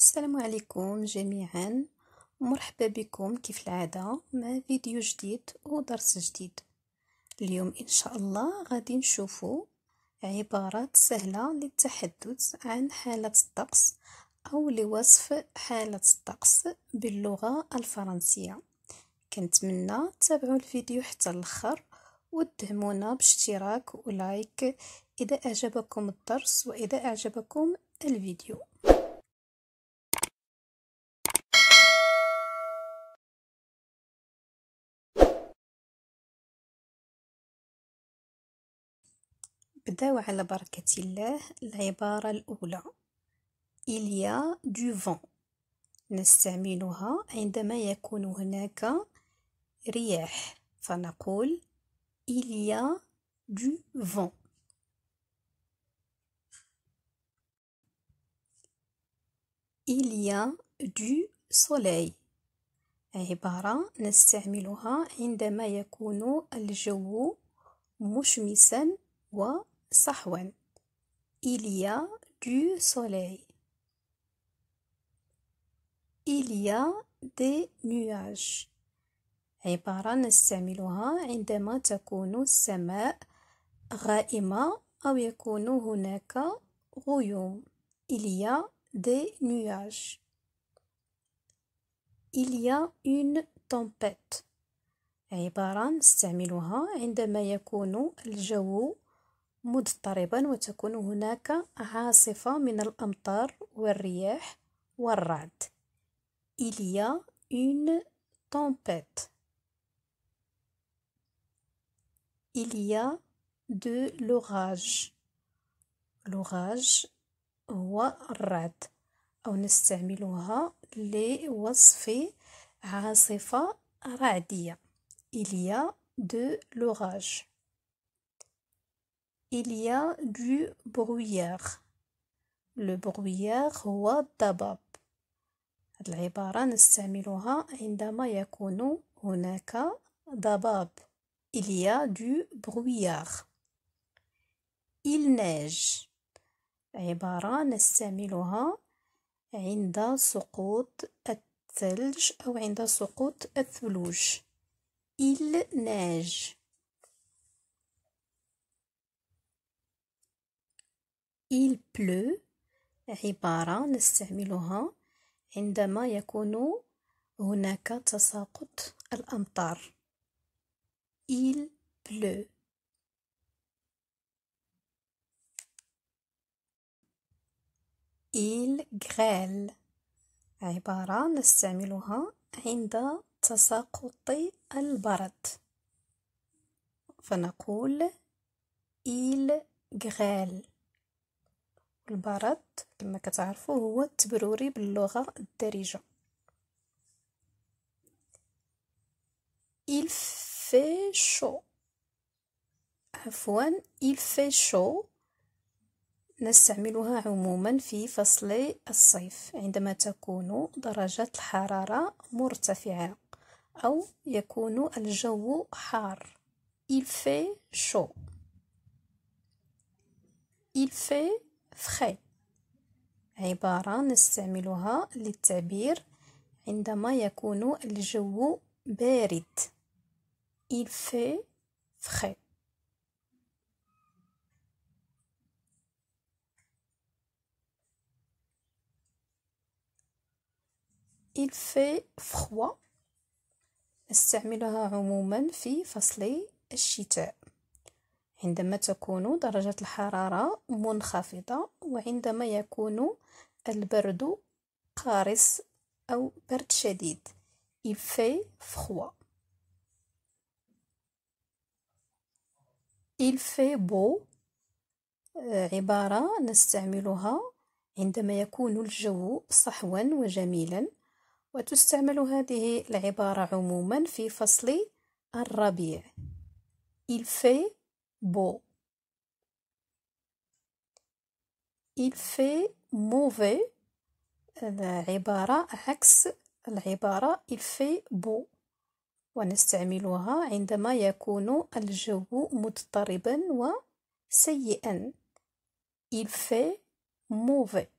السلام عليكم جميعا مرحبا بكم كيف العادة مع فيديو جديد ودرس جديد اليوم إن شاء الله غادي نشوفو عبارات سهلة للتحدث عن حالة الطقس أو لوصف حالة الطقس باللغة الفرنسية كنتمنى تابعو الفيديو حتى الاخر ودهمونا باشتراك ولايك إذا أعجبكم الدرس وإذا أعجبكم الفيديو نبداو على بركة الله العبارة الأولى il y a du vent نستعملها عندما يكون هناك رياح فنقول il y a du vent il y a du soleil عبارة نستعملها عندما يكون الجو مشمسا و صحوا Il y a du soleil. Il y a des nuages. عبارة نستعملها عندما تكون السماء غائمة أو يكون هناك غيوم. Il y a des nuages. Il y a une tempête. عبارة نستعملها عندما يكون الجو مضطربا وتكون هناك عاصفة من الأمطار والرياح والرعد Il y a une tempête. Il y a de l'orage. L'orage هو الرعد أو نستعملها لوصف عاصفة رعدية. Il y a de l'orage. Il y a du brouillard. Le brouillard هو الضباب. هذه العبارة نستعملها عندما يكون هناك ضباب. Il y a du brouillard. Il neige. عبارة نستعملها عند سقوط الثلج أو عند سقوط الثلوج. Il neige. il pleut عبارة نستعملها عندما يكون هناك تساقط الأمطار il pleut il grêle عبارة نستعملها عند تساقط البرد فنقول il grêle البرد كما كتعرفوا هو التبروري باللغة الدارجة il fait chaud عفوا il fait chaud نستعملها عموما في فصل الصيف عندما تكون درجة الحرارة مرتفعة أو يكون الجو حار il fait chaud il fait فخي عبارة نستعملها للتعبير عندما يكون الجو بارد il fait frais il fait froid نستعملها عموما في فصل الشتاء عندما تكون درجة الحرارة منخفضة وعندما يكون البرد قارس أو برد شديد il fait froid il fait beau آه، عبارة نستعملها عندما يكون الجو صحوا وجميلا وتستعمل هذه العبارة عموما في فصل الربيع il fait beau. Il fait mauvais العبارة عكس العبارة il fait beau ونستعملها عندما يكون الجو مضطربا وسيئا il fait mauvais